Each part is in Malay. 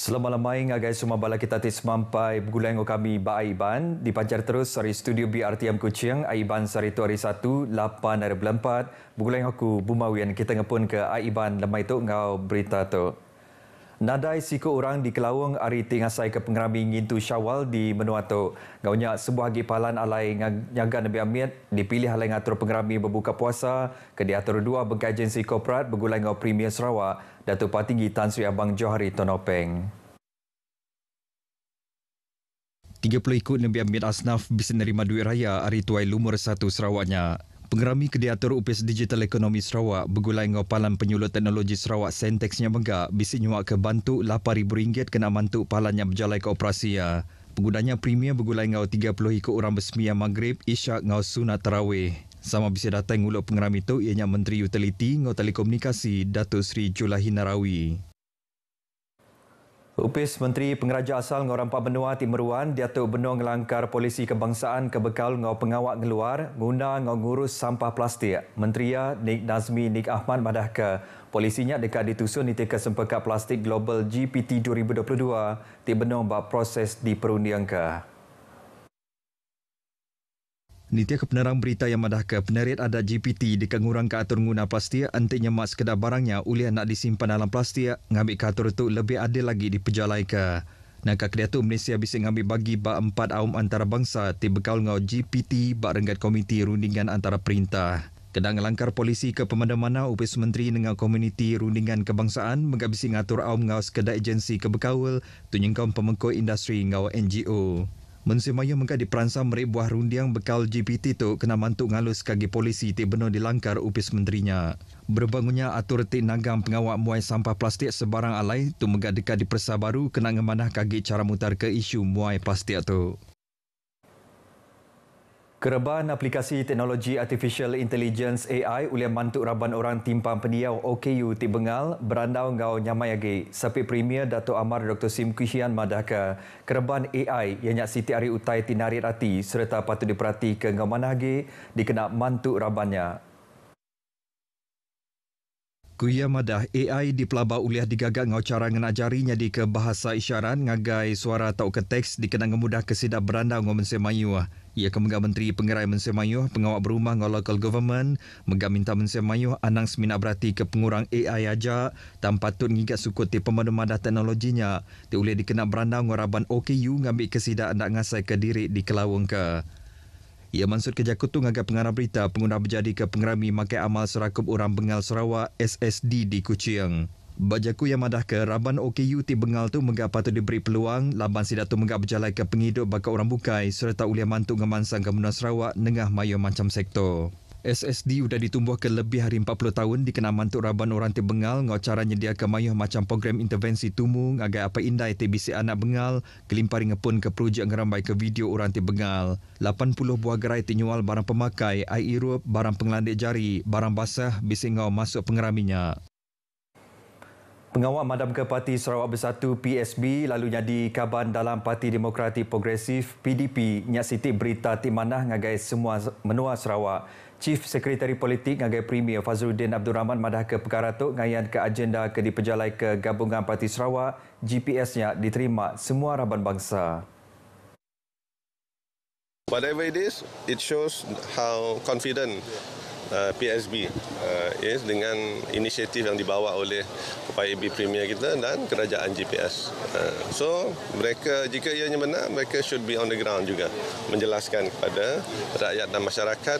Selamat malam guys semua bala kita tis mampai begulang kami Ba Aiban di pancar terus dari studio BRTM Kuching Aiban sari tu hari 1 8 hari aku Bumawian kita ngepun ke Aiban lemai itu ngau berita tu Nadai siku orang di Kelawang hari tingasai ke pengerami ngintu syawal di Menua Tok. Gaunya sebuah gipalan alai nyaga Nabi Amir dipilih alai ngatur pengerami berbuka puasa ke diatur dua bergajian siku perat bergulai ngau Premier Sarawak Datuk Patinggi Tan Sri Abang Johari Tonopeng. 30 ikut Nabi Amir Asnaf bisa nerima duit raya hari tuai lumur satu Sarawaknya. Pengerami Kediatur Upis Digital Ekonomi Sarawak bergulai palan penyulut teknologi Sarawak Sentexnya Mega bisa nyuak ke bantu RM8,000 kena mantu palannya berjalan ke operasi. Ya. Penggunanya premium bergulai ngau 30 ikut orang bersemia maghrib isyak ngau sunat tarawih. Sama bisa datang ulo pengerami itu ianya Menteri Utiliti ngau telekomunikasi Datuk Sri Julahi Narawi. Upis Menteri Pengeraja Asal Ngau Rampak Benua Timuruan Wan, Datuk Benua Ngelangkar Polisi Kebangsaan Kebekal Ngau Pengawak Ngeluar, Nguna Ngau Ngurus Sampah Plastik. Menteria Nik Nazmi Nik Ahmad Madah ke polisinya dekat ditusun di tiga sempekat plastik global GPT 2022 di Benua buat proses di perundiang Nitya ke berita yang madah ke penerit ada GPT di kengurang ke atur guna plastia antiknya mas sekedar barangnya uli nak disimpan dalam plastia ngambil ke atur itu lebih adil lagi di pejalai ke. Nah ke itu Malaysia bisa ngambil bagi bak empat aum antarabangsa ti bekaul ngau GPT bak renggat komiti rundingan antara perintah. Kedang ngelangkar polisi ke mana upis menteri dengan komuniti rundingan kebangsaan mengabisi ngatur aum ngau sekedar agensi ke bekaul tunjengkau industri ngau NGO. Menteri Maya mengkat di Peransam merik buah rundiang bekal GPT tu kena mantuk ngalus kaki polisi ti benar dilangkar upis menterinya. Berbangunnya atur ti nanggam pengawak muai sampah plastik sebarang alai tu megat dekat di Persa Baru kena ngemanah kaki cara mutar ke isu muai plastik tu. Kereban aplikasi teknologi Artificial Intelligence AI oleh mantuk raban orang timpan peniaw OKU di Bengal berandau ngau nyamai agi. Sepi Premier Dato' Amar Dr. Sim Kuhian Madaka. Kereban AI yang nyak Siti Ari Utai tinarik hati serta patut diperhati ke mana agi dikenak mantuk rabannya. Kuya Madah AI di Pelabar Uliah digagak ngau cara ngenajarinya di kebahasa bahasa isyarat ngagai suara tau ke teks dikena ngemudah ke sidap beranda ngau mense mayu Ia ke megah menteri pengerai mense mayu pengawak berumah ngau local government megah minta mense mayu anang semina berarti ke pengurang AI aja tam patut ngigat sukut di pemadu madah teknologinya di uliah dikena beranda ngau raban OKU ngambil ke sidap anda ngasai ke diri di Kelawang ke. Ia Mansur Kerja Kutung agak pengarah berita pengguna berjadi ke pengerami makai amal serakup orang Bengal Sarawak SSD di Kuching. Bajaku yang madah ke Raban OKU di Bengal tu mengak patut diberi peluang laban sidak tu mengak berjalan ke penghidup bakal orang bukai serta ulia mantuk ngemansang ke Menua Sarawak nengah mayo macam sektor. SSD sudah ditumbuhkan lebih dari 40 tahun di kenaman Tuk Raban orang Tim Bengal dengan cara dia kemayuh macam program intervensi tumung agak apa indah TBC anak Bengal kelimpar ngepun ke projek ngerambai ke video orang Tim Bengal. 80 buah gerai tinyual barang pemakai, air irup, barang pengelandik jari, barang basah bisa ngau masuk pengeraminya. Pengawal Madam Ke Parti Sarawak Bersatu PSB lalunya di Kaban dalam Parti Demokrati Progresif PDP Nyak Siti berita timanah mengagai semua menua Sarawak. Chief Sekretari Politik ngagai Premier Fazruddin Abdul Rahman madah ke Pekaratu ngayan ke agenda ke dipejalai ke gabungan Parti Sarawak GPSnya diterima semua raban bangsa. Whatever it is, it shows how confident PSB uh, uh dengan inisiatif yang dibawa oleh PIB Premier kita dan kerajaan GPS. Uh, so mereka jika ia benar mereka should be on the ground juga menjelaskan kepada rakyat dan masyarakat.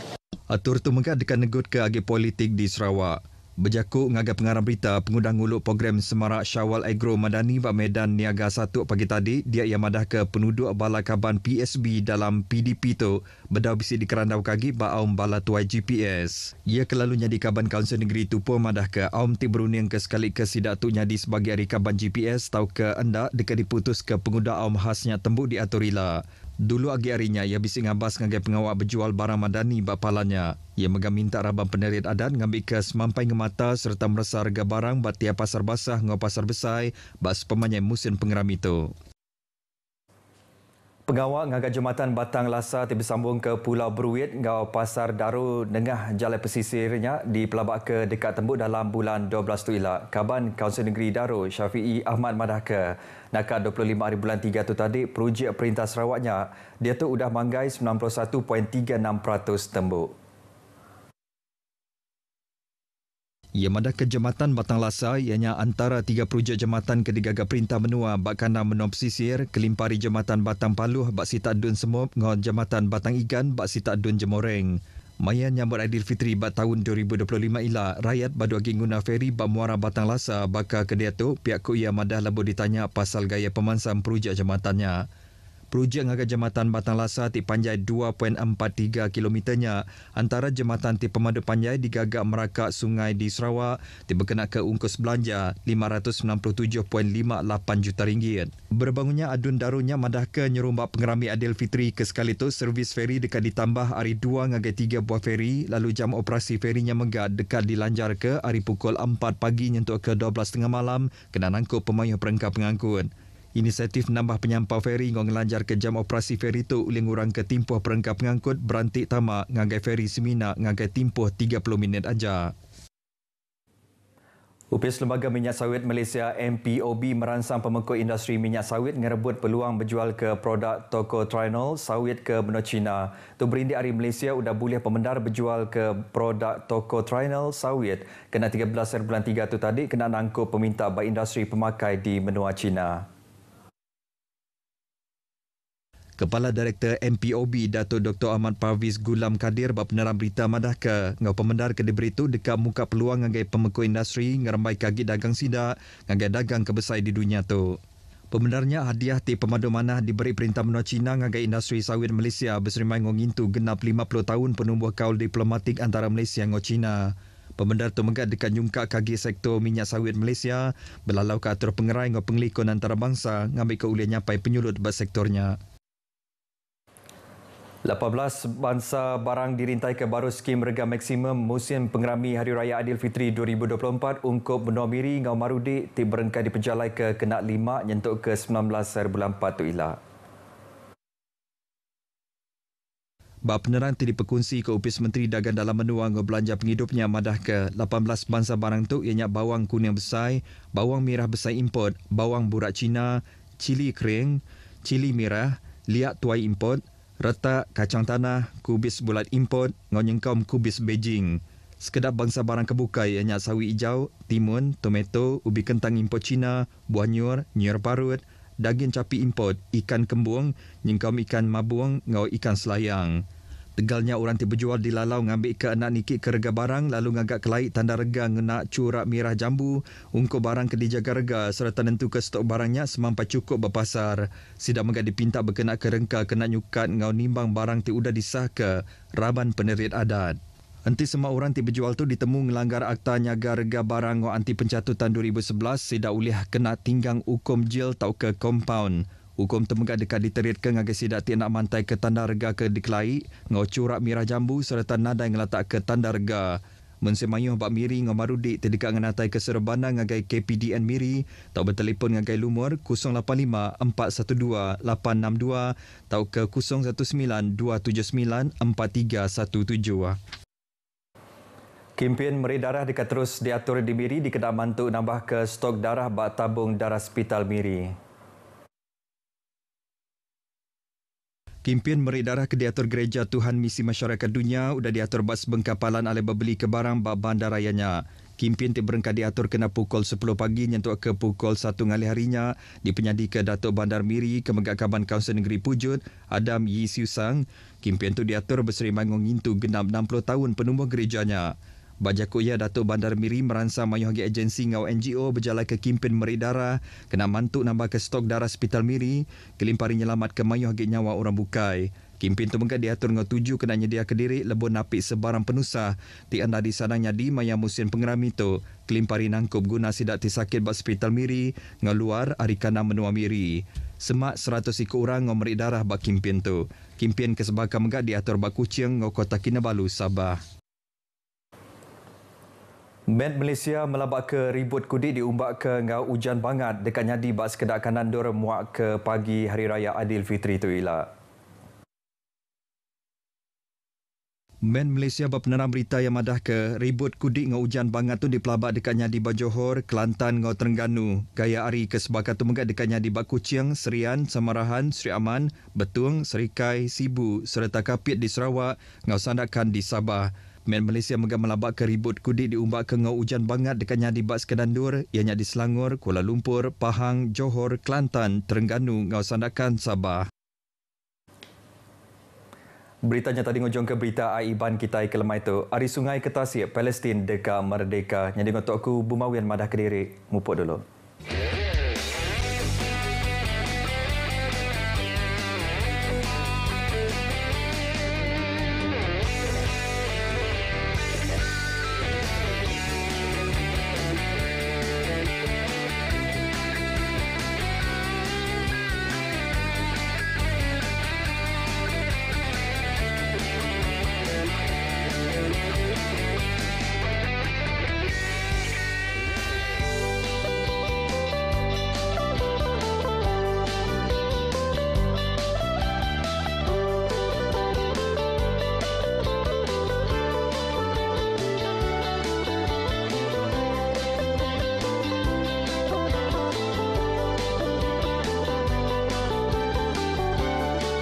Atur tu mengkat dekat negut ke agi politik di Sarawak. Berjakuk ngagak pengarang berita pengundang nguluk program Semarak Syawal Agro Madani Bak Medan Niaga 1 pagi tadi dia yang madah ke penduduk bala kaban PSB dalam PDP tu berdau bisik di kerandau kagi bak aum bala tuai GPS. Ia kelalunya di kaban kaunsel negeri tu pun madah ke aum ti berunding ke sekali ke sidak tu nyadi sebagai hari kaban GPS tau ke endak dekat diputus ke pengundang aum khasnya tembuk di Aturila. Dulu agi harinya ia bising abas ngagai pengawal berjual barang madani bapalanya. Ia megang minta raban penerit adat ngambil ke mampai ngemata serta merasa harga barang batia pasar basah ngau pasar besai bas pemanyai musim pengeram itu. Pengawal Ngagak Jematan Batang Lasa tiba sambung ke Pulau Beruit ngau Pasar Daru Nengah Jalan Pesisirnya di pelabak ke dekat tembuk dalam bulan 12 tu ilah. Kaban Kaunsel Negeri Daru Syafi'i Ahmad Madaka nak 25 hari bulan 3 tu tadi projek perintah Sarawaknya dia tu udah manggai 91.36% tembok. Ia mada ke Jematan Batang Lasa ianya antara 30 jematan ke digaga perintah menua bak kana menop sisir kelimpari jematan Batang Paluh bak sita dun semop ngau jematan Batang Igan bak sita dun jemoreng. Maya nyambut fitri bak tahun 2025 ila rakyat badu agi guna feri bak muara Batang Lasa baka kedia tu pihak ku ia mada labu ditanya pasal gaya pemansam projek jematannya. Projek agak jematan Batang Lasa di panjai 2.43 kilometernya antara jematan di pemandu panjai di gagak merakak sungai di Sarawak di berkena ke ungkus belanja 597.58 juta ringgit. Berbangunnya adun darunya madah ke nyerumbak pengerami Adil Fitri ke sekali itu servis feri dekat ditambah hari 2 ngagai 3 buah feri lalu jam operasi ferinya megat dekat dilanjar ke hari pukul 4 pagi nyentuk ke 12.30 malam kena nangkup pemayuh perengkap pengangkut. Inisiatif nambah penyampau feri ngau ngelanjar ke jam operasi feri itu, uleng urang ke timpuh perengkap pengangkut berantik tama ngagai feri semina ngagai timpuh 30 minit aja. Upis Lembaga Minyak Sawit Malaysia MPOB meransang pemengkut industri minyak sawit ngerebut peluang berjual ke produk toko Trinol sawit ke benua China. Tu berindik hari Malaysia sudah boleh pemendar berjual ke produk toko Trinol sawit kena 13 bulan 3 tu tadi kena nangkut peminta baik industri pemakai di benua China. Kepala Direktur MPOB Dato Dr. Ahmad Parviz Gulam Kadir bab berita madah ke, ngau pemendar ke diberi itu dekat muka peluang ngagai pemeku industri ngarambai kaki dagang sida ngagai dagang kebesai di dunia tu. Pemendarnya hadiah ti pemandu manah diberi perintah menua Cina ngagai industri sawit Malaysia berserimai ngong itu genap 50 tahun penumbuh kaul diplomatik antara Malaysia ngau Cina. Pemendar itu menggat dekat nyungkak kaki sektor minyak sawit Malaysia berlalu ke atur pengerai ngau penglikon antara bangsa ngambil keulian nyapai penyulut bas sektornya. 18 bangsa barang dirintai ke baru skim rega maksimum musim pengerami Hari Raya Aidilfitri 2024 untuk Benomiri Ngau Marudik ti berengkai dipejalai ke Kenak Lima nyentuk ke 19 hari bulan 4 tu ila. Bak penerang tidak dipekunsi ke Upis Menteri Dagang Dalam Menua ke Belanja Penghidupnya madah ke 18 bangsa barang tu ianya bawang kuning besar, bawang merah besar import, bawang burak Cina, cili kering, cili merah, liak tuai import, retak kacang tanah, kubis bulat import, ngonyengkom kubis Beijing. Sekedap bangsa barang kebuka ianya sawi hijau, timun, tomato, ubi kentang import Cina, buah nyur, nyur parut, daging capi import, ikan kembung, nyengkom ikan mabung, ngau ikan selayang. Tegalnya orang ti berjual di lalau ngambil ke anak nikik ke rega barang lalu ngagak ke laik tanda rega ngenak curak mirah jambu, ungko barang ke dijaga rega serta nentu ke stok barangnya semampai cukup berpasar. Sidak megat dipinta berkenak ke rengka kena nyukat ngau nimbang barang ti udah disah ke raban penerit adat. Enti semua orang ti berjual tu ditemu melanggar akta nyaga rega barang ngau anti pencatutan 2011 sidak ulih kena tinggang hukum jil tau ke compound. Hukum temukan dekat diterit ke ngagai sidak tiak nak mantai ke tanda rega ke Diklai ngau curak mirah jambu serta nadai ngelatak ke tanda rega. Mensemayuh bak miri ngau marudik terdekat ngenatai ke serbana ngagai KPDN miri, tau bertelepon ngagai lumur 085-412-862 tau ke 019-279-4317. Kempen meri darah dekat terus diatur di Miri dikedah mantuk nambah ke stok darah bak tabung darah Hospital Miri. Kimpin meridarah kediatur gereja Tuhan Misi Masyarakat Dunia sudah diatur bas bengkapalan oleh beli ke barang bak bandarayanya. Kimpin ti berengkat diatur kena pukul 10 pagi nyentuh ke pukul 1 ngali harinya dipenyadi ke Datuk Bandar Miri ke Megakaban Kaunsel Negeri Pujut Adam Yi Siusang. Kimpin tu diatur berseri mangung ngintu genap 60 tahun penumbuh gerejanya. Bajaku ya Datuk Bandar Miri meransa hagi agensi ngau NGO berjalan ke Kimpin Meridara kena mantuk nambah ke stok darah Hospital Miri kelimpari nyelamat ke mayu hagi nyawa orang bukai. Kimpin tu mengkat diatur ngau tuju kena nyedia kediri lebih napi sebarang penusah ti anda di sana nyadi maya musim pengerami tu kelimpari nangkup guna sidak ti sakit bat Hospital Miri ngau luar arikana menua Miri. Semak seratus ikut orang ngau meridara bak Kimpin tu. Kimpin kesebakan mengkat diatur bak kucing ngau kota Kinabalu Sabah. Met Malaysia melabak ke ribut kudik diumbak ke ngau hujan bangat dekat nyadi bak sekedar kanan dor muak ke pagi hari raya Fitri tu ila. Men Malaysia berpenerah berita yang madah ke ribut kudik ngau hujan bangat tu di pelabak dekat nyadi bak Johor, Kelantan ngau Terengganu. Gaya hari ke tu mengat dekat nyadi bak Kuching, Serian, Samarahan, Sri Aman, Betung, Serikai, Sibu serta Kapit di Sarawak ngau sandakan di Sabah. Men Malaysia megang melabak ke ribut kudik diumbak ke ngau hujan bangat dekat nyadi bas ke dandur, ianya di Selangor, Kuala Lumpur, Pahang, Johor, Kelantan, Terengganu, ngau sandakan Sabah. Beritanya tadi ngojong ke berita Aiban kita lemah itu. Ari Sungai Ketasi, Palestin deka merdeka. Nyadi ngotokku Bumawian Madah Kediri. Mupuk dulu.